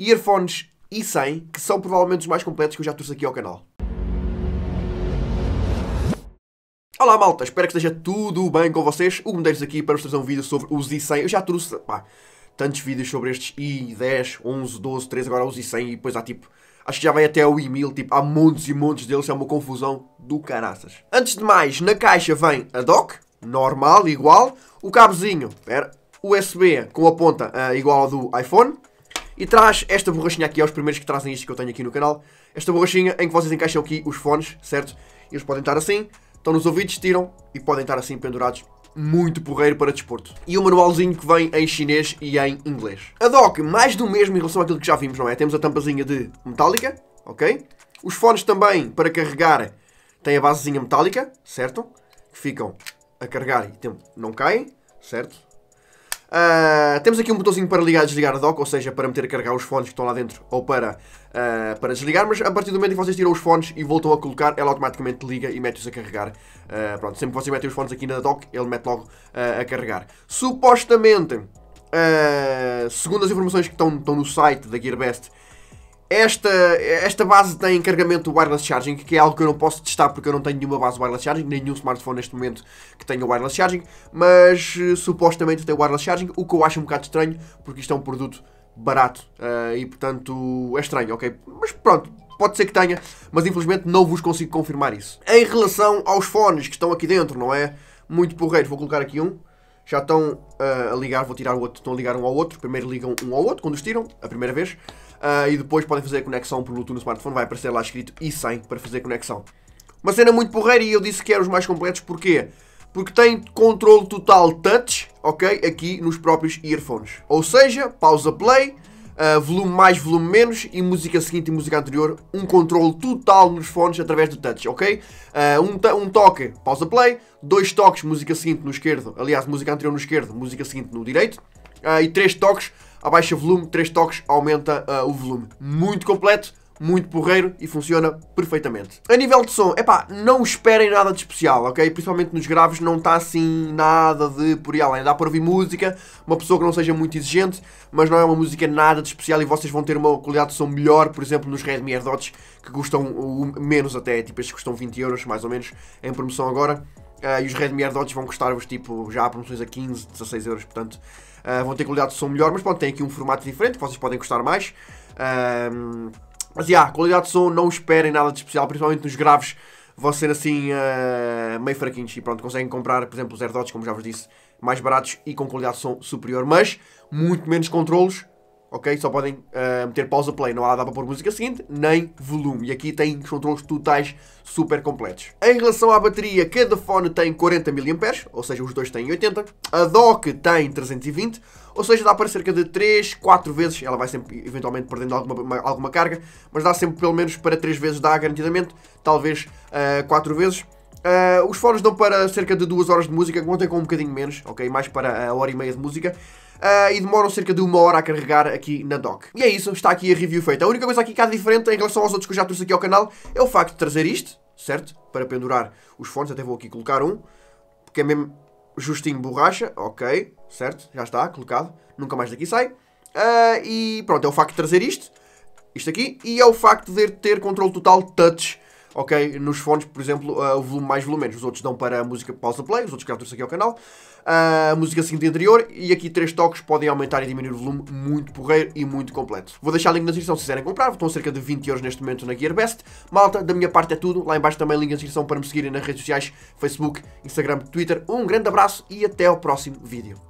earphones e 100 que são provavelmente os mais completos que eu já trouxe aqui ao canal. Olá malta, espero que esteja tudo bem com vocês. O Medeiros aqui para vos trazer um vídeo sobre os i100. Eu já trouxe pá, tantos vídeos sobre estes i10, 11, 12, 13, agora os i100 e depois há tipo... Acho que já vai até o i1000, tipo, há montes e montes deles, é uma confusão do caraças. Antes de mais, na caixa vem a dock, normal, igual, o cabozinho, pera, USB com a ponta uh, igual ao do iPhone, e traz esta borrachinha aqui, é os primeiros que trazem isto que eu tenho aqui no canal. Esta borrachinha em que vocês encaixam aqui os fones, certo? Eles podem estar assim, estão nos ouvidos, tiram e podem estar assim pendurados. Muito porreiro para desporto. E o um manualzinho que vem em chinês e em inglês. A DOC, mais do mesmo em relação àquilo que já vimos, não é? Temos a tampazinha de metálica, ok? Os fones também, para carregar, têm a basezinha metálica, certo? Que ficam a carregar e não caem, certo? Uh, temos aqui um botãozinho para ligar e desligar dock, ou seja, para meter a carregar os fones que estão lá dentro ou para, uh, para desligar, mas a partir do momento em que vocês tiram os fones e voltam a colocar, ela automaticamente liga e mete-os a carregar. Uh, pronto, sempre que vocês metem os fones aqui na dock, ele mete logo a carregar. Supostamente, segundo as informações que estão, estão no site da GearBest, esta, esta base tem carregamento wireless charging, que é algo que eu não posso testar porque eu não tenho nenhuma base wireless charging, nenhum smartphone neste momento que tenha wireless charging, mas eh, supostamente tem wireless charging, o que eu acho um bocado estranho, porque isto é um produto barato uh, e portanto é estranho, ok? Mas pronto, pode ser que tenha, mas infelizmente não vos consigo confirmar isso. Em relação aos fones que estão aqui dentro, não é? Muito porreiro, vou colocar aqui um já estão uh, a ligar, vou tirar o outro, estão a ligar um ao outro, primeiro ligam um ao outro, quando os tiram, a primeira vez, uh, e depois podem fazer a conexão por Bluetooth no smartphone, vai aparecer lá escrito e 100 para fazer a conexão. Uma cena muito porreira e eu disse que era os mais completos, porquê? Porque tem controle total touch, ok? Aqui nos próprios earphones. Ou seja, pausa play, ah, volume mais, volume menos e música seguinte e música anterior, um controle total nos fones através do touch, ok? Uh, um, um toque, pausa play, dois toques, música seguinte no esquerdo, aliás, música anterior no esquerdo, música seguinte no direito, uh, e três toques, abaixa volume, três toques, aumenta o volume. Muito completo, muito porreiro e funciona perfeitamente. A nível de som, é pá, não esperem nada de especial, ok? Principalmente nos graves não está assim nada de por aí além. Dá para ouvir música, uma pessoa que não seja muito exigente, mas não é uma música nada de especial e vocês vão ter uma qualidade de som melhor, por exemplo, nos Redmi AirDots, que custam menos até, tipo estes custam 20 euros mais ou menos em promoção agora. Uh, e os Redmi AirDots vão custar-vos tipo já há promoções a 15, 16 euros, portanto uh, vão ter qualidade de som melhor, mas pronto, tem aqui um formato diferente que vocês podem gostar mais. Uh, mas, yeah, qualidade de som, não esperem nada de especial, principalmente nos graves, vão ser assim uh, meio fraquinhos e pronto, conseguem comprar, por exemplo, os AirDots, como já vos disse, mais baratos e com qualidade de som superior, mas muito menos controlos ok? Só podem uh, meter pausa play, não há dá para pôr música seguinte, nem volume. E aqui tem os controles totais super completos. Em relação à bateria, cada fone tem 40 mAh, ou seja, os dois têm 80. A dock tem 320, ou seja, dá para cerca de 3, 4 vezes, ela vai sempre eventualmente perdendo alguma, alguma carga, mas dá sempre pelo menos para 3 vezes dá garantidamente, talvez uh, eh, 4 vezes. Uh, os fones dão para cerca de 2 horas de música, contem com um bocadinho menos, ok? Mais para a hora e meia de música. Uh, e demoram cerca de uma hora a carregar aqui na dock. E é isso, está aqui a review feita. A única coisa aqui que há diferente em relação aos outros que eu já trouxe aqui ao canal é o facto de trazer isto, certo? Para pendurar os fones, até vou aqui colocar um, porque é mesmo justinho borracha, ok, certo? Já está, colocado, nunca mais daqui sai. Uh, e pronto, é o facto de trazer isto, isto aqui, e é o facto de ter controle total touch ok? Nos fones, por exemplo, uh, o volume mais volumoso. Os outros dão para a música pausa play, os outros que aqui ao canal. Uh, a música seguinte anterior e aqui três toques podem aumentar e diminuir o volume muito porreiro e muito completo. Vou deixar o link na descrição se quiserem comprar, estão cerca de 20 euros neste momento na Gearbest. Malta, da minha parte é tudo. Lá embaixo também link na descrição para me seguirem nas redes sociais, Facebook, Instagram, Twitter. Um grande abraço e até ao próximo vídeo.